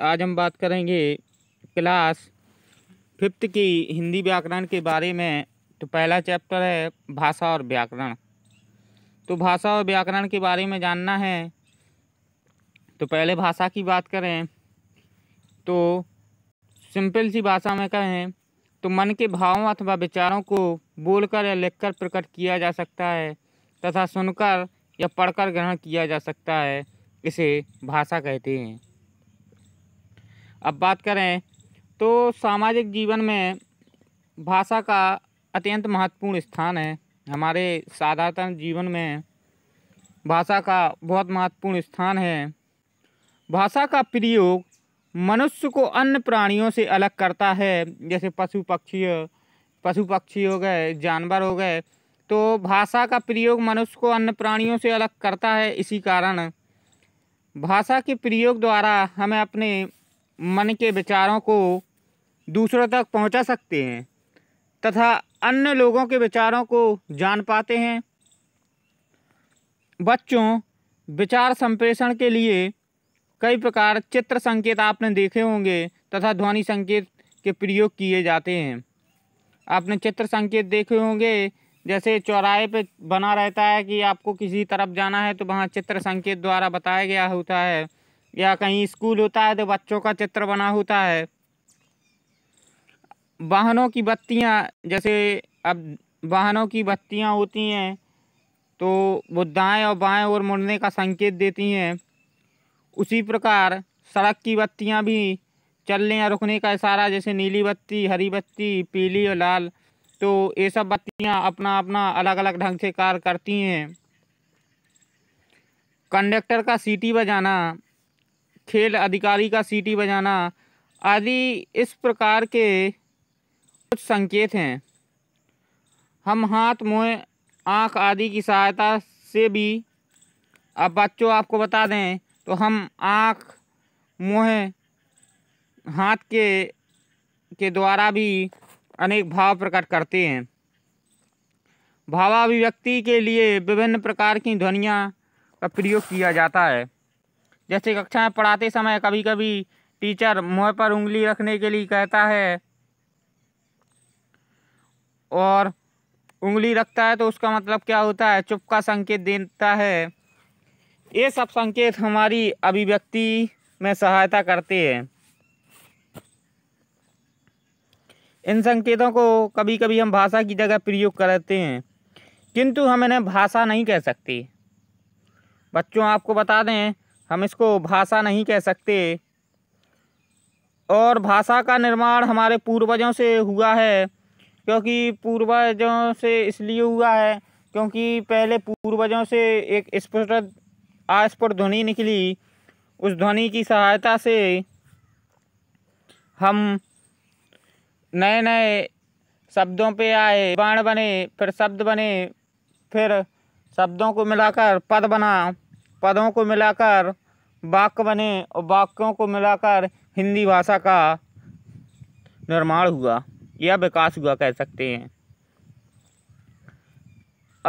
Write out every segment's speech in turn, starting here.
आज हम बात करेंगे क्लास फिफ्थ की हिंदी व्याकरण के बारे में तो पहला चैप्टर है भाषा और व्याकरण तो भाषा और व्याकरण के बारे में जानना है तो पहले भाषा की बात करें तो सिंपल सी भाषा में कहें तो मन के भावों अथवा विचारों को बोलकर या लिखकर प्रकट किया जा सकता है तथा सुनकर या पढ़कर ग्रहण किया जा सकता है इसे भाषा कहते हैं अब बात करें तो सामाजिक जीवन में भाषा का अत्यंत महत्वपूर्ण स्थान है हमारे साधारण जीवन में भाषा का बहुत महत्वपूर्ण स्थान है भाषा का प्रयोग मनुष्य को अन्य प्राणियों से अलग करता है जैसे पशु पक्षी पशु पक्षी हो गए जानवर हो गए तो भाषा का प्रयोग मनुष्य को अन्य प्राणियों से अलग करता है इसी कारण भाषा के प्रयोग द्वारा हमें अपने मन के विचारों को दूसरों तक पहुंचा सकते हैं तथा अन्य लोगों के विचारों को जान पाते हैं बच्चों विचार संप्रेषण के लिए कई प्रकार चित्र संकेत आपने देखे होंगे तथा ध्वनि संकेत के प्रयोग किए जाते हैं आपने चित्र संकेत देखे होंगे जैसे चौराहे पे बना रहता है कि आपको किसी तरफ जाना है तो वहाँ चित्र संकेत द्वारा बताया गया होता है या कहीं स्कूल होता है तो बच्चों का चित्र बना होता है वाहनों की बत्तियाँ जैसे अब वाहनों की बत्तियाँ होती हैं तो वो दाएँ और बाएँ और मुड़ने का संकेत देती हैं उसी प्रकार सड़क की बत्तियाँ भी चलने या रुकने का इशारा जैसे नीली बत्ती हरी बत्ती पीली और लाल तो ये सब बत्तियाँ अपना अपना अलग अलग ढंग से कार्य करती हैं कंडक्टर का सीटी बजाना खेल अधिकारी का सीटी बजाना आदि इस प्रकार के कुछ संकेत हैं हम हाथ मुँह आँख आदि की सहायता से भी अब बच्चों आपको बता दें तो हम आँख मुँह हाथ के के द्वारा भी अनेक भाव प्रकट करते हैं भावाभिव्यक्ति के लिए विभिन्न प्रकार की ध्वनियाँ का प्रयोग किया जाता है जैसे कक्षा में पढ़ाते समय कभी कभी टीचर मुँह पर उंगली रखने के लिए कहता है और उंगली रखता है तो उसका मतलब क्या होता है चुप का संकेत देता है ये सब संकेत हमारी अभिव्यक्ति में सहायता करते हैं इन संकेतों को कभी कभी हम भाषा की जगह प्रयोग करते हैं किंतु हम इन्हें भाषा नहीं कह सकते बच्चों आपको बता दें हम इसको भाषा नहीं कह सकते और भाषा का निर्माण हमारे पूर्वजों से हुआ है क्योंकि पूर्वजों से इसलिए हुआ है क्योंकि पहले पूर्वजों से एक स्फुट आस्फुट ध्वनि निकली उस ध्वनि की सहायता से हम नए नए शब्दों पे आए बाण बने फिर शब्द बने फिर शब्दों को मिलाकर पद बना पदों को मिलाकर वाक्य बने और वाक्यों को मिलाकर हिंदी भाषा का निर्माण हुआ या विकास हुआ कह सकते हैं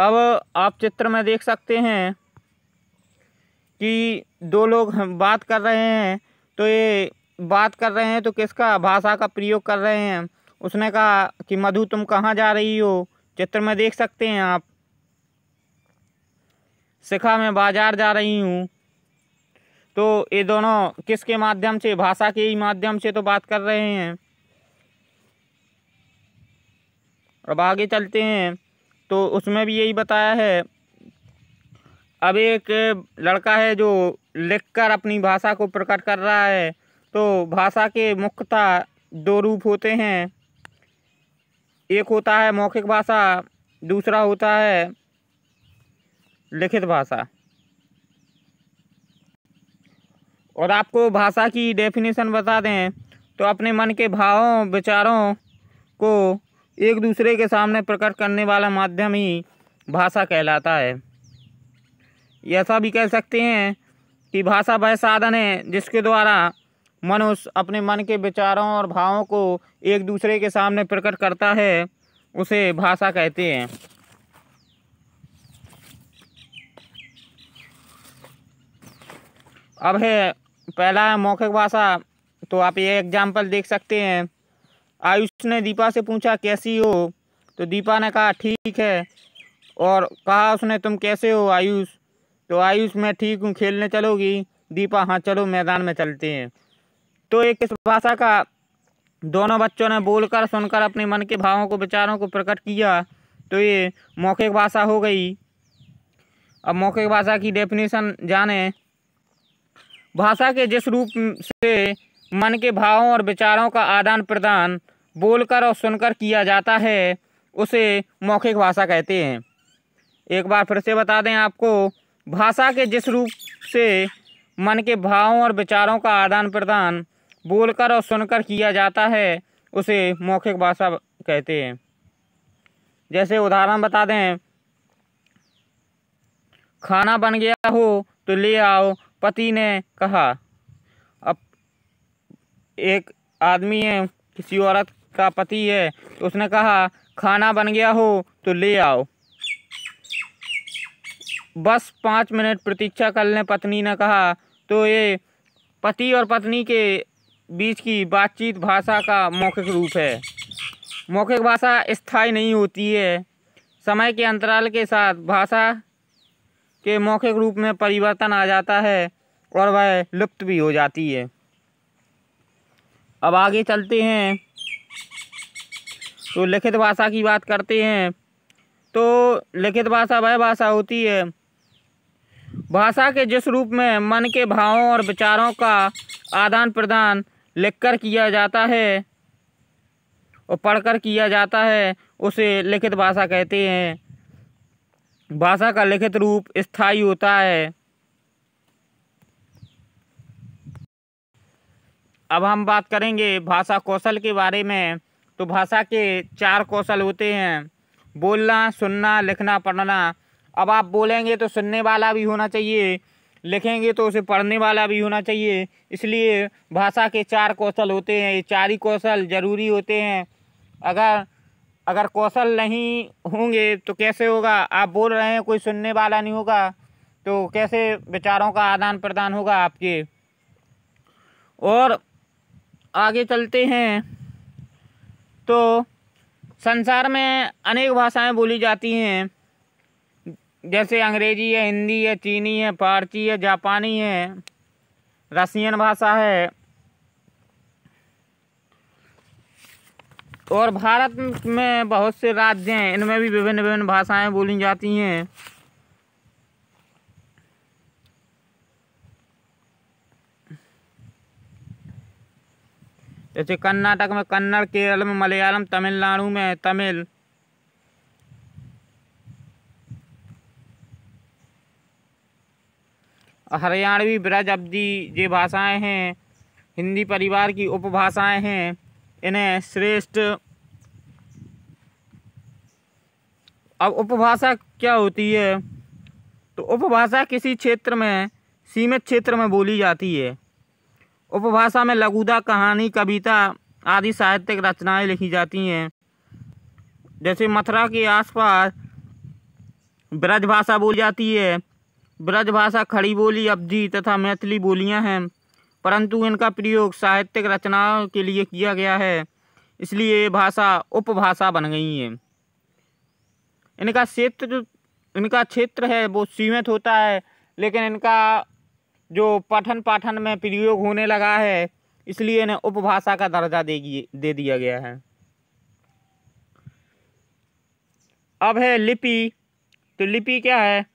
अब आप चित्र में देख सकते हैं कि दो लोग बात कर रहे हैं तो ये बात कर रहे हैं तो किसका भाषा का प्रयोग कर रहे हैं उसने कहा कि मधु तुम कहाँ जा रही हो चित्र में देख सकते हैं आप शिखा मैं बाजार जा रही हूँ तो ये दोनों किसके माध्यम से भाषा के ही माध्यम से तो बात कर रहे हैं अब आगे चलते हैं तो उसमें भी यही बताया है अब एक लड़का है जो लिखकर अपनी भाषा को प्रकट कर रहा है तो भाषा के मुख्यतः दो रूप होते हैं एक होता है मौखिक भाषा दूसरा होता है लिखित भाषा और आपको भाषा की डेफिनेशन बता दें तो अपने मन के भावों विचारों को एक दूसरे के सामने प्रकट करने वाला माध्यम ही भाषा कहलाता है ऐसा भी कह सकते हैं कि भाषा वह साधन है जिसके द्वारा मनुष्य अपने मन के विचारों और भावों को एक दूसरे के सामने प्रकट करता है उसे भाषा कहते हैं अब है पहला है मौखिक भाषा तो आप ये एग्जाम्पल देख सकते हैं आयुष ने दीपा से पूछा कैसी हो तो दीपा ने कहा ठीक है और कहा उसने तुम कैसे हो आयुष तो आयुष मैं ठीक हूँ खेलने चलोगी दीपा हाँ चलो मैदान में चलते हैं तो एक इस भाषा का दोनों बच्चों ने बोलकर सुनकर अपने मन के भावों को विचारों को प्रकट किया तो ये मौखिक भाषा हो गई अब मौखिक भाषा की डेफिनेशन जाने भाषा के जिस रूप से मन के भावों और विचारों का आदान प्रदान बोलकर और सुनकर किया जाता है उसे मौखिक भाषा कहते हैं एक बार फिर से बता दें आपको भाषा के जिस रूप से मन के भावों और विचारों का आदान प्रदान बोलकर और सुनकर किया जाता है उसे मौखिक भाषा कहते हैं जैसे उदाहरण बता दें खाना बन गया हो तो ले आओ पति ने कहा अब एक आदमी है किसी औरत का पति है तो उसने कहा खाना बन गया हो तो ले आओ बस पाँच मिनट प्रतीक्षा करने पत्नी ने कहा तो ये पति और पत्नी के बीच की बातचीत भाषा का मौखिक रूप है मौखिक भाषा स्थायी नहीं होती है समय के अंतराल के साथ भाषा के मौखिक रूप में परिवर्तन आ जाता है और वह लुप्त भी हो जाती है अब आगे चलते हैं तो लिखित भाषा की बात करते हैं तो लिखित भाषा वह भाषा होती है भाषा के जिस रूप में मन के भावों और विचारों का आदान प्रदान लिखकर किया जाता है और पढ़कर किया जाता है उसे लिखित भाषा कहते हैं भाषा का लिखित रूप स्थायी होता है अब हम बात करेंगे भाषा कौशल के बारे में तो भाषा के चार कौशल होते हैं बोलना सुनना लिखना पढ़ना अब आप बोलेंगे तो सुनने वाला भी होना चाहिए लिखेंगे तो उसे पढ़ने वाला भी होना चाहिए इसलिए भाषा के चार कौशल होते हैं ये चार ही कौशल ज़रूरी होते हैं अगर अगर कौशल नहीं होंगे तो कैसे होगा आप बोल रहे हैं कोई सुनने वाला नहीं होगा तो कैसे विचारों का आदान प्रदान होगा आपके और आगे चलते हैं तो संसार में अनेक भाषाएं बोली जाती हैं जैसे अंग्रेजी है हिंदी है चीनी है फारसी है जापानी है रसियन भाषा है और भारत में बहुत से राज्य हैं इनमें भी विभिन्न विभिन्न भाषाएं बोली जाती हैं जैसे कर्नाटक में कन्नड़ केरल में मलयालम तमिलनाडु में तमिल हरियाणवी ब्रज अवधि ये भाषाएं हैं हिंदी परिवार की उपभाषाएं हैं इन्हें श्रेष्ठ अब उपभाषा क्या होती है तो उपभाषा किसी क्षेत्र में सीमित क्षेत्र में बोली जाती है उपभाषा में लघुदा कहानी कविता आदि साहित्यिक रचनाएं लिखी जाती हैं जैसे मथुरा के आसपास ब्रज भाषा बोली जाती है ब्रज भाषा खड़ी बोली अब्जी तथा मैथिली बोलियां हैं परंतु इनका प्रयोग साहित्यिक रचनाओं के लिए किया गया है इसलिए ये भाषा उपभाषा बन गई है इनका क्षेत्र जो इनका क्षेत्र है वो सीमित होता है लेकिन इनका जो पठन पाठन में प्रयोग होने लगा है इसलिए इन्हें उपभाषा का दर्जा दे, दे दिया गया है अब है लिपि तो लिपि क्या है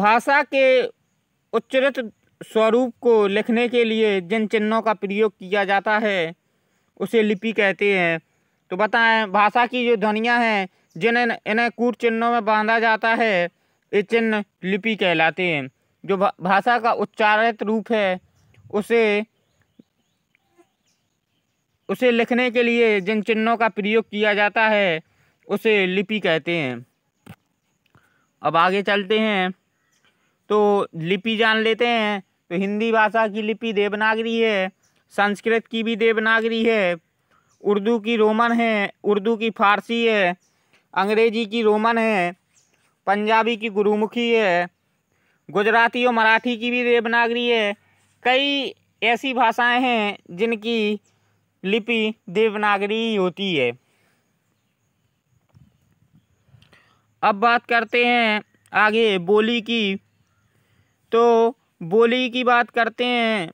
भाषा के उच्चरित स्वरूप को लिखने के लिए जिन चिन्हों का प्रयोग किया जाता है उसे लिपि कहते हैं तो बताएं भाषा की जो ध्वनियाँ हैं जिन्हें इन्हें कूट चिन्हों में बांधा जाता है ये चिन्ह लिपि कहलाते हैं जो भाषा का उच्चारित रूप है उसे उसे लिखने के लिए जिन चिन्हों का प्रयोग किया जाता है उसे लिपि कहते हैं अब आगे चलते हैं तो लिपि जान लेते हैं तो हिंदी भाषा की लिपि देवनागरी है संस्कृत की भी देवनागरी है उर्दू की रोमन है उर्दू की फारसी है अंग्रेजी की रोमन है पंजाबी की गुरुमुखी है गुजराती और मराठी की भी देवनागरी है कई ऐसी भाषाएं हैं जिनकी लिपि देवनागरी होती है अब बात करते हैं आगे बोली की तो बोली की बात करते हैं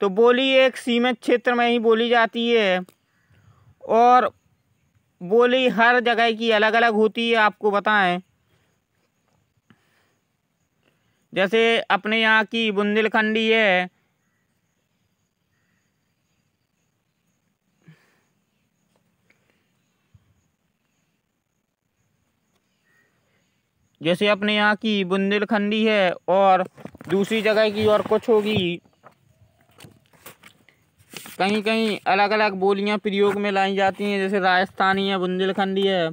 तो बोली एक सीमित क्षेत्र में ही बोली जाती है और बोली हर जगह की अलग अलग होती है आपको बताएं जैसे अपने यहाँ की बुंदेलखंडी है जैसे अपने यहाँ की बुंदेलखंडी है और दूसरी जगह की और कुछ होगी कहीं कहीं अलग अलग बोलियाँ प्रयोग में लाई जाती हैं जैसे राजस्थानी है बुंदेलखंडी है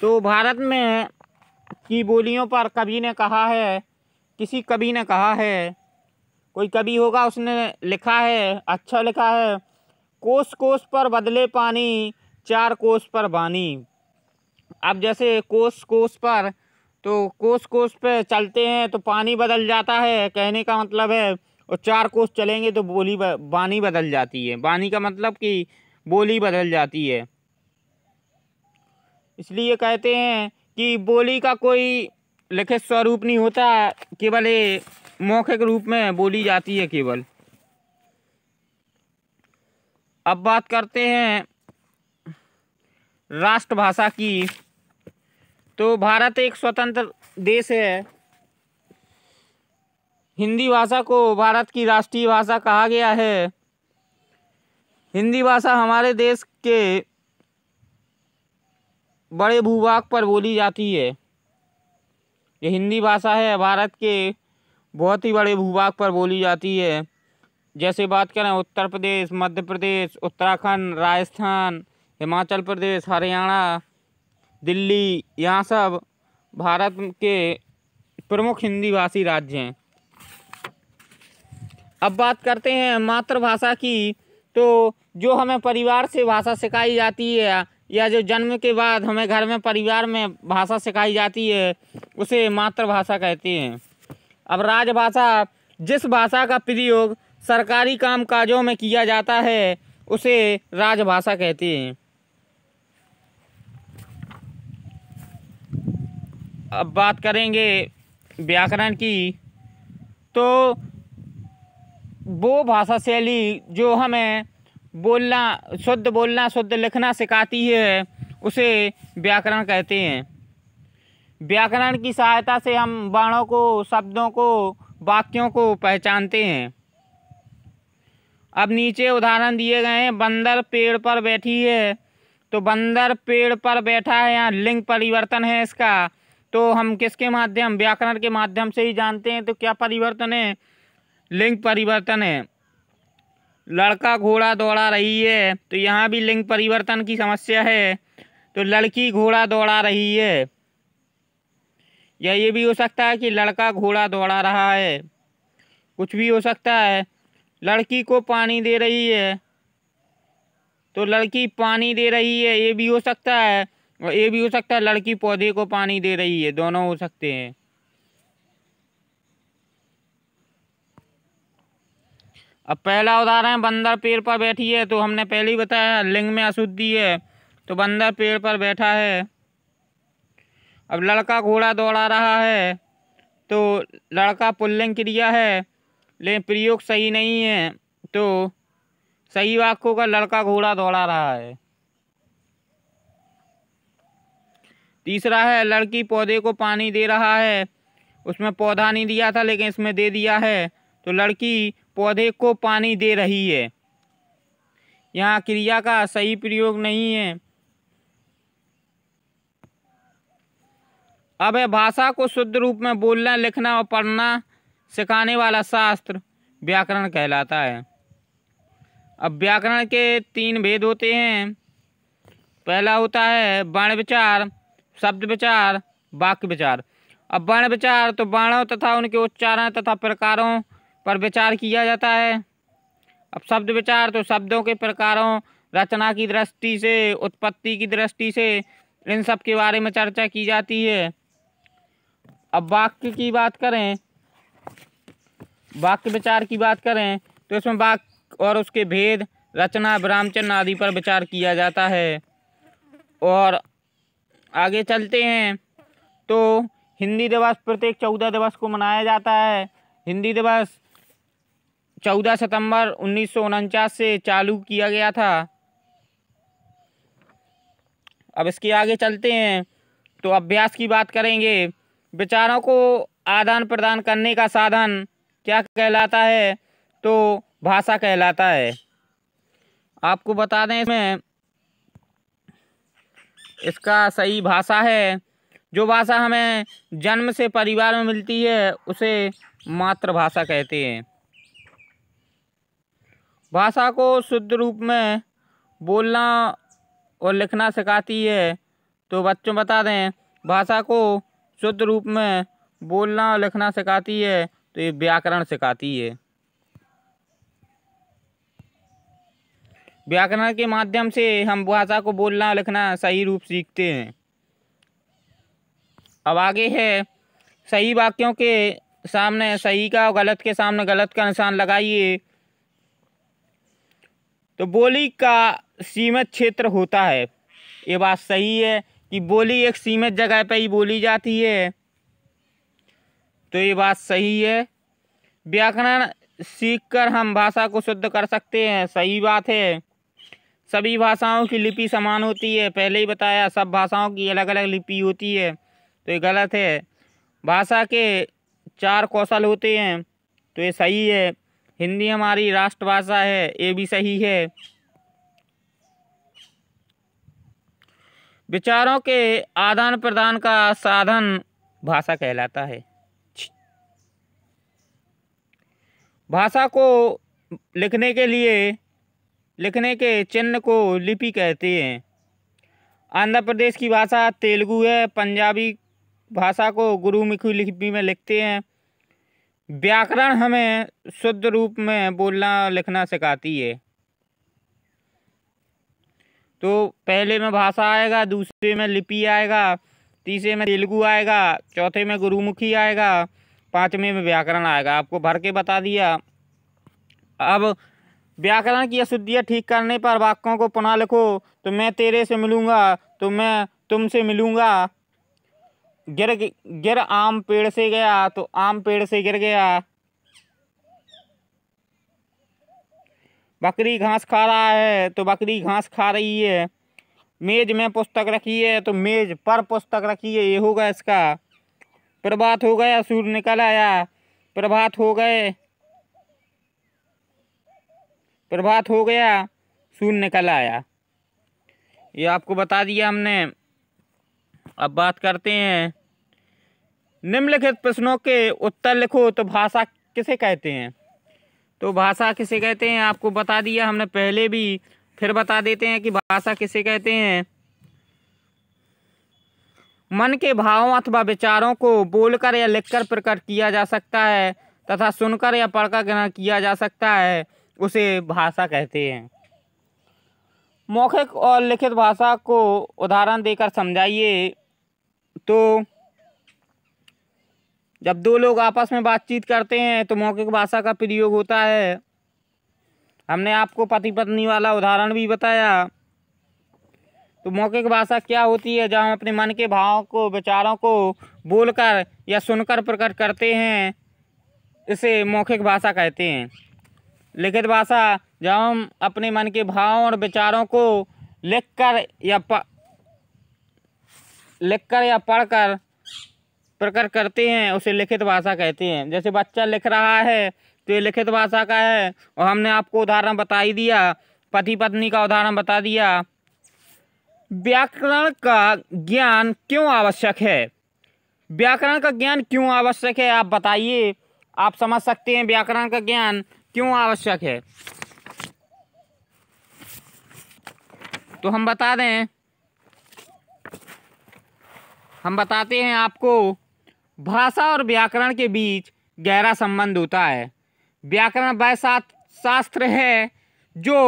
तो भारत में की बोलियों पर कवि ने कहा है किसी कवि ने कहा है कोई कवि होगा उसने लिखा है अच्छा लिखा है कोस कोस पर बदले पानी चार कोस पर बानी अब जैसे कोस कोस पर तो कोस कोस पे चलते हैं तो पानी बदल जाता है कहने का मतलब है और चार कोस चलेंगे तो बोली बानी बदल जाती है बानी का मतलब कि बोली बदल जाती है इसलिए कहते हैं कि बोली का कोई लिखित स्वरूप नहीं होता केवल ये मौखिक रूप में बोली जाती है केवल अब बात करते हैं राष्ट्रभाषा की तो भारत एक स्वतंत्र देश है हिंदी भाषा को भारत की राष्ट्रीय भाषा कहा गया है हिंदी भाषा हमारे देश के बड़े भूभाग पर बोली जाती है ये हिंदी भाषा है भारत के बहुत ही बड़े भूभाग पर बोली जाती है जैसे बात करें उत्तर प्रदेश मध्य प्रदेश उत्तराखंड राजस्थान हिमाचल प्रदेश हरियाणा दिल्ली यहाँ सब भारत के प्रमुख हिंदी भाषी राज्य हैं अब बात करते हैं मातृभाषा की तो जो हमें परिवार से भाषा सिखाई जाती है या जो जन्म के बाद हमें घर में परिवार में भाषा सिखाई जाती है उसे मातृभाषा कहते हैं अब राजभाषा जिस भाषा का प्रयोग सरकारी काम काजों में किया जाता है उसे राजभाषा कहते हैं अब बात करेंगे व्याकरण की तो वो भाषा शैली जो हमें बोलना शुद्ध बोलना शुद्ध लिखना सिखाती है उसे व्याकरण कहते हैं व्याकरण की सहायता से हम बाणों को शब्दों को वाक्यों को पहचानते हैं अब नीचे उदाहरण दिए गए हैं बंदर पेड़ पर बैठी है तो बंदर पेड़ पर बैठा है यहाँ लिंग परिवर्तन है इसका तो हम किसके माध्यम व्याकरण के माध्यम से ही जानते हैं तो क्या परिवर्तन है लिंग परिवर्तन है लड़का घोड़ा दौड़ा रही है तो यहाँ भी लिंग परिवर्तन की समस्या है तो लड़की घोड़ा दौड़ा रही है या ये भी हो सकता है कि लड़का घोड़ा दौड़ा रहा है कुछ भी हो सकता है लड़की को पानी दे रही है तो लड़की पानी दे रही है ये भी हो सकता है और ये भी हो सकता है लड़की पौधे को पानी दे रही है दोनों हो सकते हैं अब पहला उदाहरण बंदर पेड़ पर बैठी है तो हमने पहले ही बताया लिंग में अशुद्धि है तो बंदर पेड़ पर बैठा है अब लड़का घोड़ा दौड़ा रहा है तो लड़का पुल्लिंग क्रिया है लेकिन प्रयोग सही नहीं है तो सही वाक्यों का लड़का घोड़ा दौड़ा रहा है तीसरा है लड़की पौधे को पानी दे रहा है उसमें पौधा नहीं दिया था लेकिन इसमें दे दिया है तो लड़की पौधे को पानी दे रही है यहाँ क्रिया का सही प्रयोग नहीं है अब है भाषा को शुद्ध रूप में बोलना लिखना और पढ़ना सिखाने वाला शास्त्र व्याकरण कहलाता है अब व्याकरण के तीन भेद होते हैं पहला होता है वर्ण विचार शब्द विचार वाक्य विचार अब वर्ण विचार तो वर्णों तथा उनके उच्चारण तथा प्रकारों पर विचार किया जाता है अब शब्द विचार तो शब्दों के प्रकारों रचना की दृष्टि से उत्पत्ति की दृष्टि से इन सब के बारे में चर्चा की जाती है अब वाक्य की बात करें वाक्य विचार की बात करें तो इसमें वाक्य और उसके भेद रचना ब्राह्मचन आदि पर विचार किया जाता है और आगे चलते हैं तो हिंदी दिवस प्रत्येक चौदह दिवस को मनाया जाता है हिंदी दिवस चौदह सितंबर उन्नीस से चालू किया गया था अब इसके आगे चलते हैं तो अभ्यास की बात करेंगे विचारों को आदान प्रदान करने का साधन क्या कहलाता है तो भाषा कहलाता है आपको बता दें इसमें इसका सही भाषा है जो भाषा हमें जन्म से परिवार में मिलती है उसे मातृभाषा कहते हैं भाषा को शुद्ध रूप में बोलना और लिखना सिखाती है तो बच्चों बता दें भाषा को शुद्ध रूप में बोलना और लिखना सिखाती है तो ये व्याकरण सिखाती है व्याकरण के माध्यम से हम भाषा को बोलना लिखना सही रूप सीखते हैं अब आगे है सही वाक्यों के सामने सही का और गलत के सामने गलत का निशान लगाइए तो बोली का सीमित क्षेत्र होता है ये बात सही है कि बोली एक सीमित जगह पर ही बोली जाती है तो ये बात सही है व्याकरण सीखकर हम भाषा को शुद्ध कर सकते हैं सही बात है सभी भाषाओं की लिपि समान होती है पहले ही बताया सब भाषाओं की अलग अलग लिपि होती है तो ये गलत है भाषा के चार कौशल होते हैं तो ये सही है हिंदी हमारी राष्ट्रभाषा है ये भी सही है विचारों के आदान प्रदान का साधन भाषा कहलाता है भाषा को लिखने के लिए लिखने के चिन्ह को लिपि कहते हैं आंध्र प्रदेश की भाषा तेलुगु है पंजाबी भाषा को गुरुमुखी लिपि में लिखते हैं व्याकरण हमें शुद्ध रूप में बोलना लिखना सिखाती है तो पहले में भाषा आएगा दूसरे में लिपि आएगा तीसरे में तेलुगु आएगा चौथे में गुरुमुखी आएगा पाँचवें में व्याकरण आएगा आपको भर के बता दिया अब व्याकरण की अशुद्धियाँ ठीक करने पर वाक्यों को पुनः लिखो तो मैं तेरे से मिलूँगा तो मैं तुमसे मिलूँगा गिर गिर आम पेड़ से गया तो आम पेड़ से गिर गया बकरी घास खा रहा है तो बकरी घास खा रही है मेज में पुस्तक रखी है तो मेज पर पुस्तक रखी है ये होगा इसका प्रभात हो गया सूर्य निकल आया प्रभात हो गए प्रभात हो गया सून निकल आया ये आपको बता दिया हमने अब बात करते हैं निम्नलिखित प्रश्नों के उत्तर लिखो तो भाषा किसे कहते हैं तो भाषा किसे कहते हैं आपको बता दिया हमने पहले भी फिर बता देते हैं कि भाषा किसे कहते हैं मन के भावों अथवा विचारों को बोलकर या लिखकर प्रकट किया जा सकता है तथा सुनकर या पढ़कर ग्रहण किया जा सकता है उसे भाषा कहते हैं मौखिक और लिखित भाषा को उदाहरण देकर समझाइए तो जब दो लोग आपस में बातचीत करते हैं तो मौखिक भाषा का प्रयोग होता है हमने आपको पति पत्नी वाला उदाहरण भी बताया तो मौखिक भाषा क्या होती है जहाँ हम अपने मन के भावों को विचारों को बोलकर या सुनकर प्रकट करते हैं इसे मौखिक भाषा कहते हैं लिखित भाषा जब हम अपने मन के भावों और विचारों को लिखकर या प लिखकर या पढ़कर प्रकट करते हैं उसे लिखित भाषा कहते हैं जैसे बच्चा लिख रहा है तो ये लिखित भाषा का है और हमने आपको उदाहरण बता ही दिया पति पत्नी का उदाहरण बता दिया व्याकरण का ज्ञान क्यों आवश्यक है व्याकरण का ज्ञान क्यों आवश्यक है आप बताइए आप समझ सकते हैं व्याकरण का ज्ञान क्यों आवश्यक है तो हम बता दें हम बताते हैं आपको भाषा और व्याकरण के बीच गहरा संबंध होता है व्याकरण वह शास्त्र है जो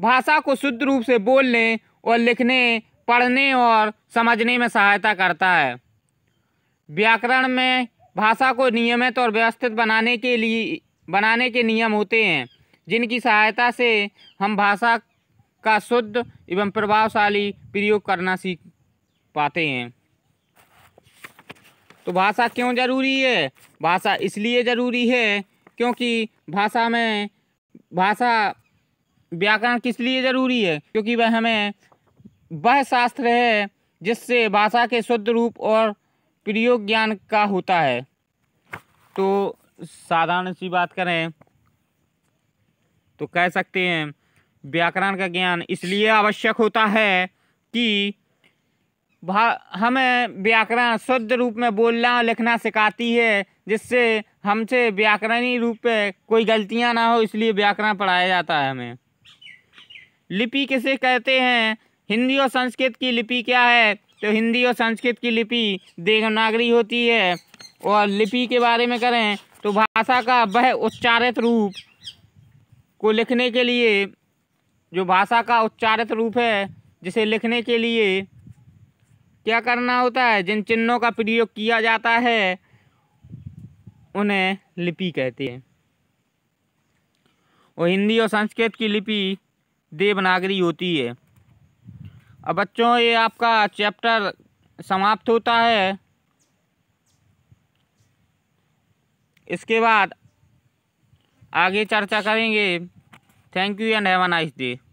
भाषा को शुद्ध रूप से बोलने और लिखने पढ़ने और समझने में सहायता करता है व्याकरण में भाषा को नियमित और व्यवस्थित बनाने के लिए बनाने के नियम होते हैं जिनकी सहायता से हम भाषा का शुद्ध एवं प्रभावशाली प्रयोग करना सीख पाते हैं तो भाषा क्यों ज़रूरी है भाषा इसलिए ज़रूरी है क्योंकि भाषा में भाषा व्याकरण किस लिए ज़रूरी है क्योंकि वह हमें वह शास्त्र है जिससे भाषा के शुद्ध रूप और प्रयोग ज्ञान का होता है तो साधारण सी बात करें तो कह सकते हैं व्याकरण का ज्ञान इसलिए आवश्यक होता है कि हमें व्याकरण शुद्ध रूप में बोलना और लिखना सिखाती है जिससे हमसे व्याकरणी रूप पे कोई गलतियां ना हो इसलिए व्याकरण पढ़ाया जाता है हमें लिपि किसे कहते हैं हिंदी और संस्कृत की लिपि क्या है तो हिंदी और संस्कृत की लिपि देवनागरी होती है और लिपि के बारे में करें तो भाषा का वह उच्चारित रूप को लिखने के लिए जो भाषा का उच्चारित रूप है जिसे लिखने के लिए क्या करना होता है जिन चिन्हों का प्रयोग किया जाता है उन्हें लिपि कहते हैं और हिंदी और संस्कृत की लिपि देवनागरी होती है अब बच्चों ये आपका चैप्टर समाप्त होता है इसके बाद आगे चर्चा करेंगे thank you and have a nice day